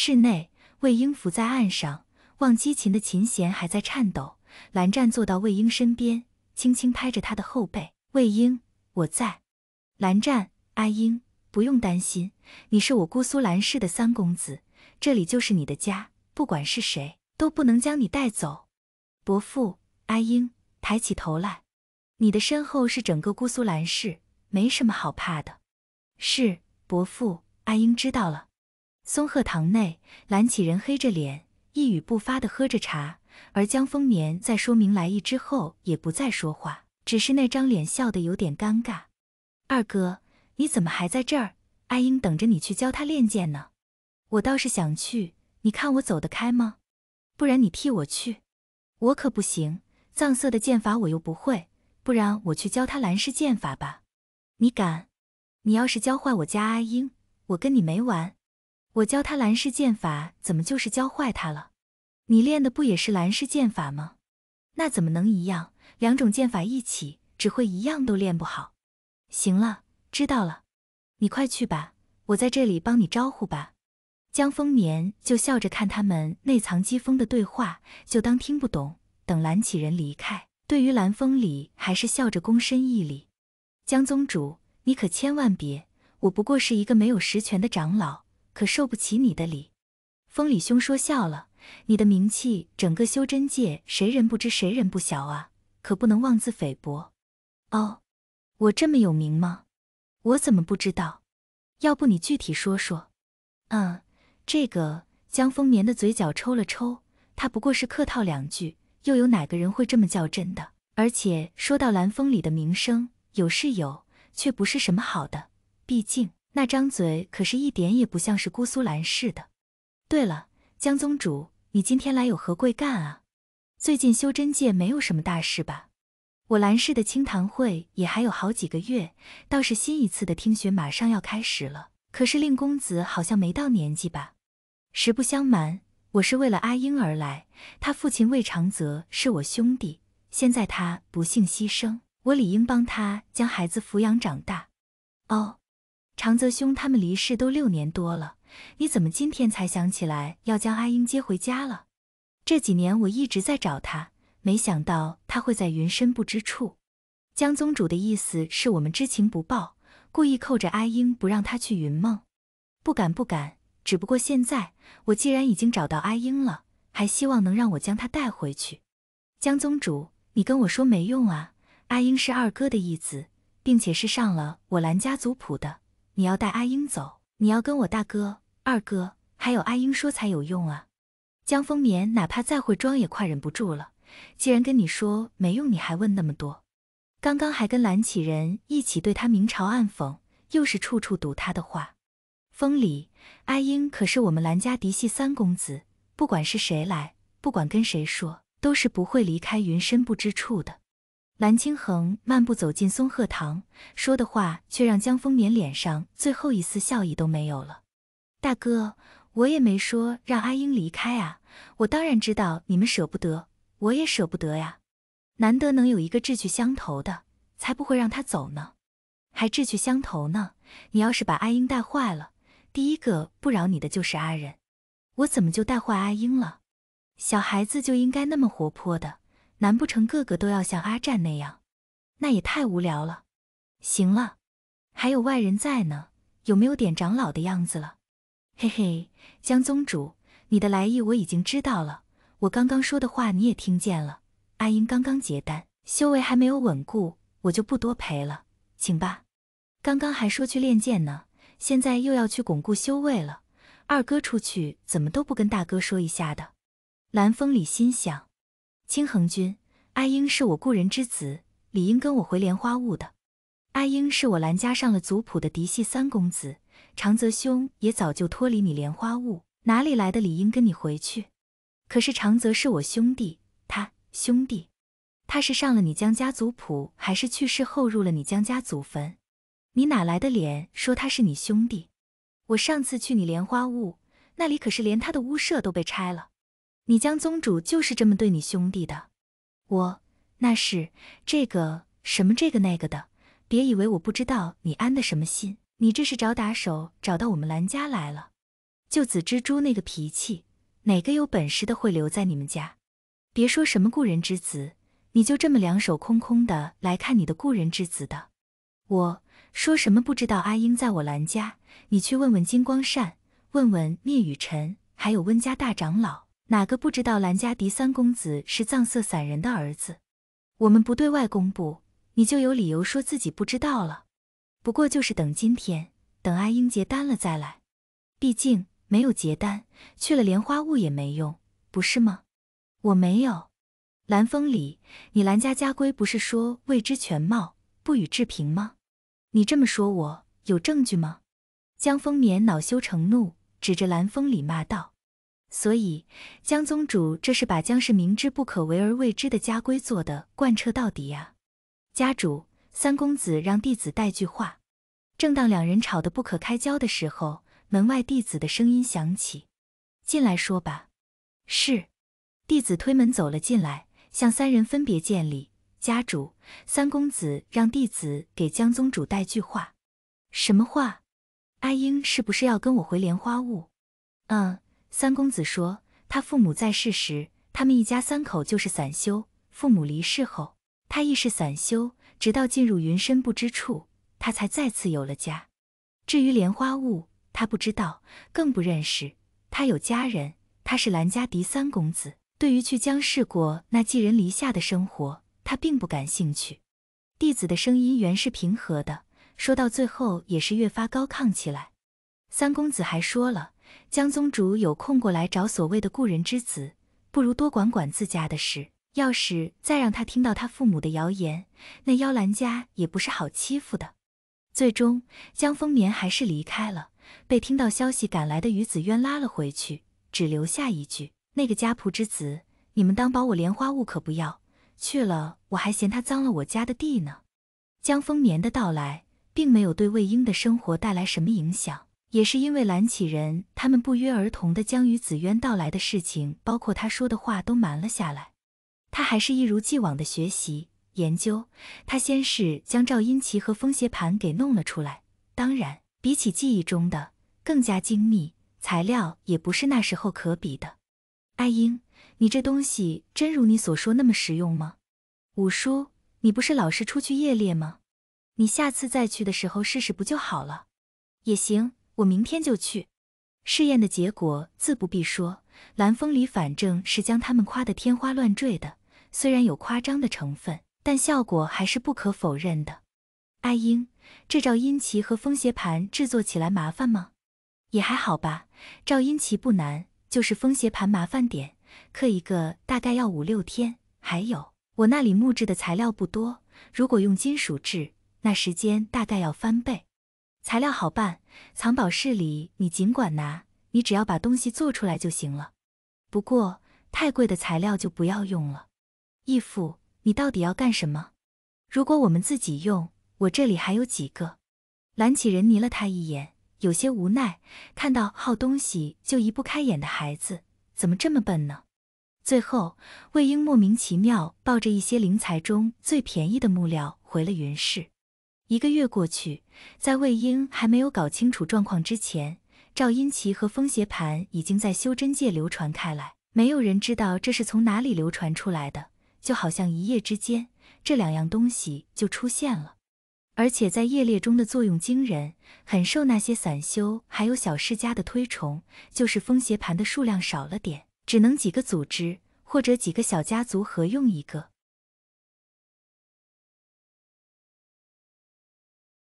室内，魏婴伏在岸上，望机琴的琴弦还在颤抖。蓝湛坐到魏婴身边，轻轻拍着他的后背：“魏婴，我在。蓝湛，阿英，不用担心，你是我姑苏蓝氏的三公子，这里就是你的家，不管是谁都不能将你带走。”伯父，阿英，抬起头来，你的身后是整个姑苏蓝氏，没什么好怕的。是，伯父，阿英知道了。松鹤堂内，蓝启仁黑着脸，一语不发地喝着茶。而江丰年在说明来意之后，也不再说话，只是那张脸笑得有点尴尬。二哥，你怎么还在这儿？阿英等着你去教他练剑呢。我倒是想去，你看我走得开吗？不然你替我去，我可不行。藏色的剑法我又不会，不然我去教他蓝氏剑法吧。你敢？你要是教坏我家阿英，我跟你没完。我教他蓝氏剑法，怎么就是教坏他了？你练的不也是蓝氏剑法吗？那怎么能一样？两种剑法一起，只会一样都练不好。行了，知道了，你快去吧，我在这里帮你招呼吧。江丰年就笑着看他们内藏机锋的对话，就当听不懂。等蓝启仁离开，对于蓝风里还是笑着躬身一礼。江宗主，你可千万别，我不过是一个没有实权的长老。可受不起你的礼，风里兄说笑了。你的名气，整个修真界谁人不知，谁人不晓啊？可不能妄自菲薄。哦，我这么有名吗？我怎么不知道？要不你具体说说。嗯，这个江风眠的嘴角抽了抽，他不过是客套两句，又有哪个人会这么较真的？而且说到蓝风里的名声，有是有，却不是什么好的。毕竟。那张嘴可是一点也不像是姑苏兰似的。对了，江宗主，你今天来有何贵干啊？最近修真界没有什么大事吧？我兰氏的清谈会也还有好几个月，倒是新一次的听学马上要开始了。可是令公子好像没到年纪吧？实不相瞒，我是为了阿英而来。他父亲魏长泽是我兄弟，现在他不幸牺牲，我理应帮他将孩子抚养长大。哦。长泽兄，他们离世都六年多了，你怎么今天才想起来要将阿英接回家了？这几年我一直在找他，没想到他会在云深不知处。江宗主的意思是我们知情不报，故意扣着阿英不让他去云梦。不敢不敢，只不过现在我既然已经找到阿英了，还希望能让我将他带回去。江宗主，你跟我说没用啊！阿英是二哥的义子，并且是上了我蓝家族谱的。你要带阿英走，你要跟我大哥、二哥，还有阿英说才有用啊！江风眠哪怕再会装，也快忍不住了。既然跟你说没用，你还问那么多？刚刚还跟蓝启仁一起对他明嘲暗讽，又是处处堵他的话。风里，阿英可是我们蓝家嫡系三公子，不管是谁来，不管跟谁说，都是不会离开云深不知处的。蓝青恒慢步走进松鹤堂，说的话却让江风眠脸上最后一丝笑意都没有了。大哥，我也没说让阿英离开啊，我当然知道你们舍不得，我也舍不得呀。难得能有一个志趣相投的，才不会让他走呢。还志趣相投呢？你要是把阿英带坏了，第一个不饶你的就是阿仁。我怎么就带坏阿英了？小孩子就应该那么活泼的。难不成个个都要像阿占那样？那也太无聊了。行了，还有外人在呢，有没有点长老的样子了？嘿嘿，江宗主，你的来意我已经知道了，我刚刚说的话你也听见了。阿英刚刚结丹，修为还没有稳固，我就不多陪了，请吧。刚刚还说去练剑呢，现在又要去巩固修为了。二哥出去怎么都不跟大哥说一下的？蓝风里心想。青恒君，阿英是我故人之子，理应跟我回莲花坞的。阿英是我兰家上了族谱的嫡系三公子，长泽兄也早就脱离你莲花坞，哪里来的理应跟你回去？可是长泽是我兄弟，他兄弟，他是上了你江家族谱，还是去世后入了你江家祖坟？你哪来的脸说他是你兄弟？我上次去你莲花坞，那里可是连他的屋舍都被拆了。你江宗主就是这么对你兄弟的，我那是这个什么这个那个的，别以为我不知道你安的什么心，你这是找打手找到我们兰家来了。就紫蜘蛛那个脾气，哪个有本事的会留在你们家？别说什么故人之子，你就这么两手空空的来看你的故人之子的。我说什么不知道阿英在我兰家，你去问问金光善，问问聂雨辰，还有温家大长老。哪个不知道兰家嫡三公子是藏色散人的儿子？我们不对外公布，你就有理由说自己不知道了。不过就是等今天，等阿英结丹了再来。毕竟没有结丹，去了莲花坞也没用，不是吗？我没有。蓝风里，你兰家家规不是说未知全貌不予置评吗？你这么说，我有证据吗？江风眠恼羞成怒，指着蓝风礼骂道。所以，江宗主这是把江氏明知不可为而为之的家规做的贯彻到底呀！家主，三公子让弟子带句话。正当两人吵得不可开交的时候，门外弟子的声音响起：“进来说吧。”是，弟子推门走了进来，向三人分别见礼。家主，三公子让弟子给江宗主带句话。什么话？阿英是不是要跟我回莲花坞？嗯。三公子说，他父母在世时，他们一家三口就是散修。父母离世后，他亦是散修，直到进入云深不知处，他才再次有了家。至于莲花坞，他不知道，更不认识。他有家人，他是兰家嫡三公子。对于去江氏过那寄人篱下的生活，他并不感兴趣。弟子的声音原是平和的，说到最后也是越发高亢起来。三公子还说了。江宗主有空过来找所谓的故人之子，不如多管管自家的事。要是再让他听到他父母的谣言，那妖兰家也不是好欺负的。最终，江丰年还是离开了，被听到消息赶来的于子渊拉了回去，只留下一句：“那个家仆之子，你们当保我莲花坞可不要去了，我还嫌他脏了我家的地呢。”江丰年的到来并没有对魏婴的生活带来什么影响。也是因为蓝启仁，他们不约而同的将与子渊到来的事情，包括他说的话都瞒了下来。他还是一如既往的学习研究。他先是将赵英奇和风邪盘给弄了出来，当然，比起记忆中的更加精密，材料也不是那时候可比的。阿英，你这东西真如你所说那么实用吗？五叔，你不是老是出去夜猎吗？你下次再去的时候试试不就好了？也行。我明天就去，试验的结果自不必说。蓝风里反正是将他们夸得天花乱坠的，虽然有夸张的成分，但效果还是不可否认的。阿英，这赵阴奇和风邪盘制作起来麻烦吗？也还好吧，赵阴奇不难，就是风邪盘麻烦点，刻一个大概要五六天。还有，我那里木质的材料不多，如果用金属制，那时间大概要翻倍。材料好办，藏宝室里你尽管拿，你只要把东西做出来就行了。不过太贵的材料就不要用了。义父，你到底要干什么？如果我们自己用，我这里还有几个。蓝启仁睨了他一眼，有些无奈，看到好东西就移不开眼的孩子，怎么这么笨呢？最后，魏婴莫名其妙抱着一些灵材中最便宜的木料回了云氏。一个月过去，在魏婴还没有搞清楚状况之前，赵英奇和风邪盘已经在修真界流传开来。没有人知道这是从哪里流传出来的，就好像一夜之间，这两样东西就出现了，而且在业列中的作用惊人，很受那些散修还有小世家的推崇。就是风邪盘的数量少了点，只能几个组织或者几个小家族合用一个。